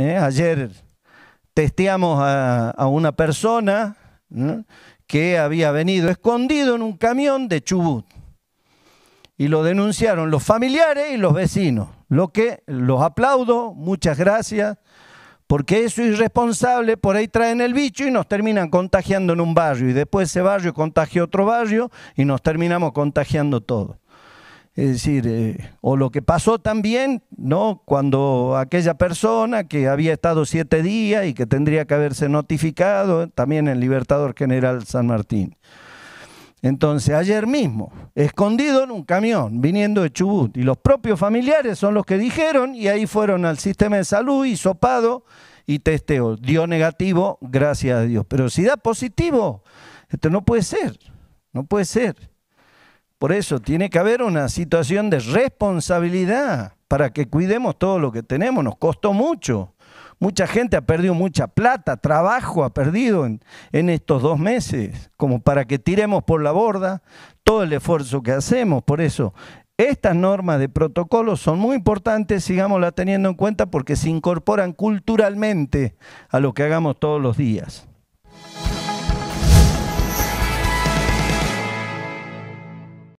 ¿eh? Ayer testeamos a, una persona que había venido escondido en un camión de Chubut. Y lo denunciaron los familiares y los vecinos, lo que los aplaudo, muchas gracias, porque eso es irresponsable, por ahí traen el bicho y nos terminan contagiando en un barrio, y después ese barrio contagia otro barrio y nos terminamos contagiando todos. Es decir, eh, o lo que pasó también, ¿no? Cuando aquella persona que había estado siete días y que tendría que haberse notificado, también el Libertador General San Martín. Entonces, ayer mismo, escondido en un camión, viniendo de Chubut, y los propios familiares son los que dijeron, y ahí fueron al sistema de salud, y sopado y testeo. Dio negativo, gracias a Dios. Pero si da positivo, esto no puede ser, no puede ser. Por eso tiene que haber una situación de responsabilidad para que cuidemos todo lo que tenemos. Nos costó mucho. Mucha gente ha perdido mucha plata, trabajo ha perdido en, estos dos meses, como para que tiremos por la borda todo el esfuerzo que hacemos. Por eso, estas normas de protocolo son muy importantes, sigámoslas teniendo en cuenta porque se incorporan culturalmente a lo que hagamos todos los días.